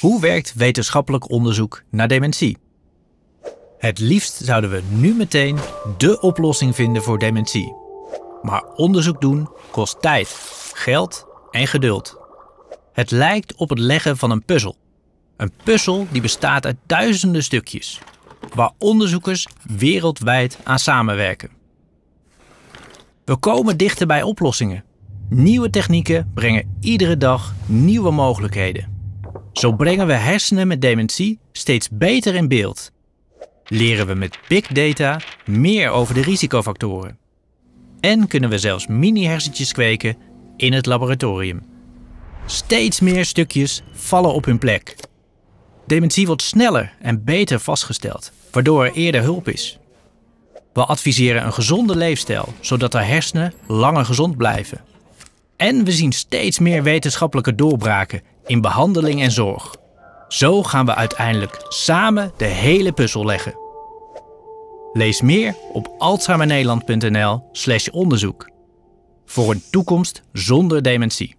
Hoe werkt wetenschappelijk onderzoek naar dementie? Het liefst zouden we nu meteen dé oplossing vinden voor dementie. Maar onderzoek doen kost tijd, geld en geduld. Het lijkt op het leggen van een puzzel. Een puzzel die bestaat uit duizenden stukjes, waar onderzoekers wereldwijd aan samenwerken. We komen dichter bij oplossingen. Nieuwe technieken brengen iedere dag nieuwe mogelijkheden. Zo brengen we hersenen met dementie steeds beter in beeld. Leren we met big data meer over de risicofactoren. En kunnen we zelfs mini-hersentjes kweken in het laboratorium. Steeds meer stukjes vallen op hun plek. Dementie wordt sneller en beter vastgesteld, waardoor er eerder hulp is. We adviseren een gezonde leefstijl, zodat de hersenen langer gezond blijven. En we zien steeds meer wetenschappelijke doorbraken in behandeling en zorg. Zo gaan we uiteindelijk samen de hele puzzel leggen. Lees meer op alzheimernederland.nl/onderzoek voor een toekomst zonder dementie.